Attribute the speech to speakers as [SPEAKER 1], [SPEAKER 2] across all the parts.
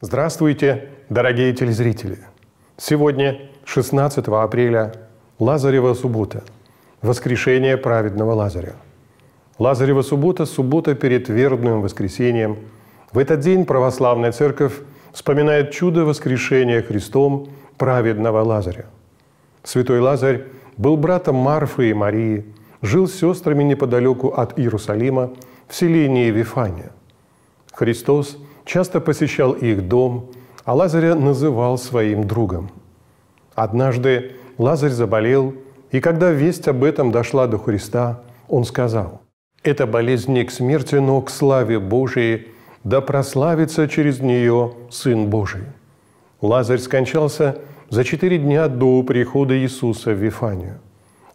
[SPEAKER 1] Здравствуйте, дорогие телезрители! Сегодня, 16 апреля, Лазарева суббота, воскрешение праведного Лазаря. Лазарева суббота – суббота перед вербным воскресением. В этот день православная церковь вспоминает чудо воскрешения Христом праведного Лазаря. Святой Лазарь был братом Марфы и Марии, жил с сестрами неподалеку от Иерусалима в селении Вифания. Христос – часто посещал их дом, а Лазаря называл своим другом. Однажды Лазарь заболел, и когда весть об этом дошла до Христа, он сказал, «Эта болезнь не к смерти, но к славе Божией, да прославится через нее Сын Божий». Лазарь скончался за четыре дня до прихода Иисуса в Вифанию.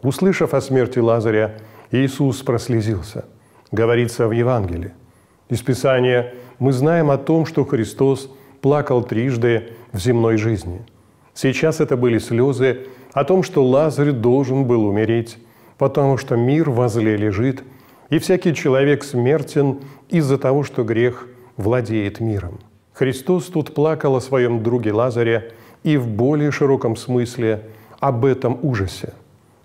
[SPEAKER 1] Услышав о смерти Лазаря, Иисус прослезился. Говорится в Евангелии. Из Писания мы знаем о том, что Христос плакал трижды в земной жизни. Сейчас это были слезы о том, что Лазарь должен был умереть, потому что мир возле лежит, и всякий человек смертен из-за того, что грех владеет миром. Христос тут плакал о своем друге Лазаре и в более широком смысле об этом ужасе.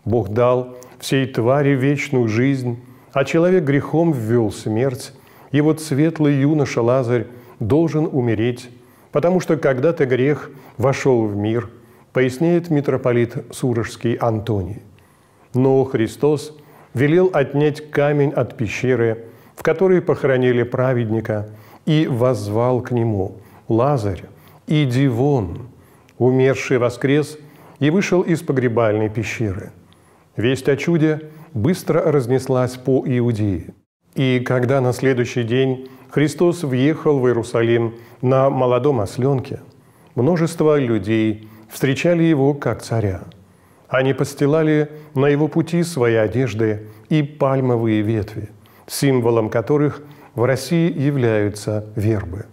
[SPEAKER 1] Бог дал всей твари вечную жизнь, а человек грехом ввел смерть, и вот светлый юноша Лазарь должен умереть, потому что когда-то грех вошел в мир, поясняет митрополит Сурожский Антоний. Но Христос велел отнять камень от пещеры, в которой похоронили праведника, и возвал к нему «Лазарь, иди вон!» Умерший воскрес и вышел из погребальной пещеры. Весть о чуде быстро разнеслась по Иудее – и когда на следующий день Христос въехал в Иерусалим на молодом осленке, множество людей встречали его как царя. Они постилали на его пути свои одежды и пальмовые ветви, символом которых в России являются вербы.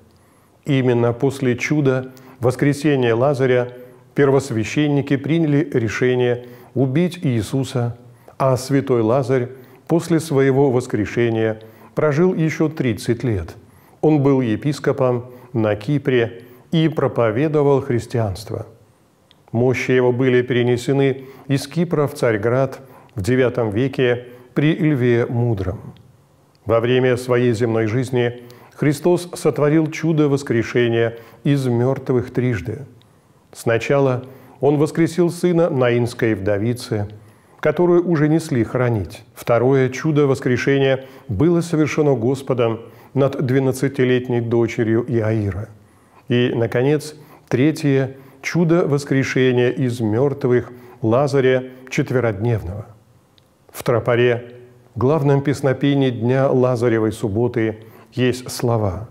[SPEAKER 1] Именно после чуда воскресения Лазаря первосвященники приняли решение убить Иисуса, а святой Лазарь после своего воскрешения прожил еще 30 лет. Он был епископом на Кипре и проповедовал христианство. Мощи его были перенесены из Кипра в Царьград в IX веке при Льве Мудром. Во время своей земной жизни Христос сотворил чудо воскрешения из мертвых трижды. Сначала Он воскресил сына Наинской вдовицы – которую уже несли хранить. Второе чудо воскрешения было совершено Господом над 12-летней дочерью Иаира. И, наконец, третье чудо воскрешения из мертвых Лазаря четверодневного. В тропаре, главном песнопении дня Лазаревой субботы, есть слова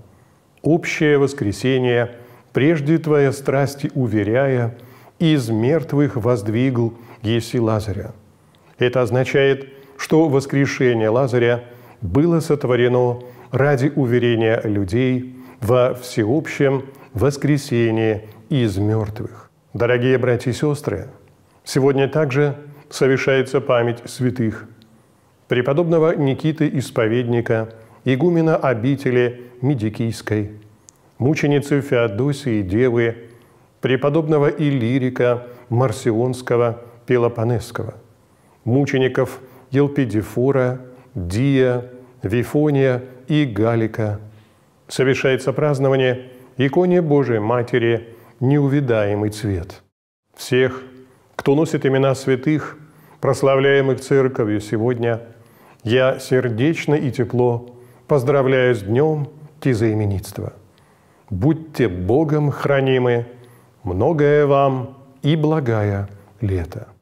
[SPEAKER 1] «Общее воскресение, прежде твоя страсти уверяя, из мертвых воздвигл еси Лазаря». Это означает, что воскрешение Лазаря было сотворено ради уверения людей во всеобщем воскресении из мертвых. Дорогие братья и сестры, сегодня также совершается память святых преподобного Никиты Исповедника, игумена обители Медикийской, мученицы Феодосии Девы, преподобного Иллирика Марсионского Пелопонесского – мучеников Елпидифора, Дия, Вифония и Галика. Совершается празднование иконе Божией Матери «Неувидаемый цвет». Всех, кто носит имена святых, прославляемых Церковью сегодня, я сердечно и тепло поздравляю с днем тизоименитства. Будьте Богом хранимы, многое вам и благая лето.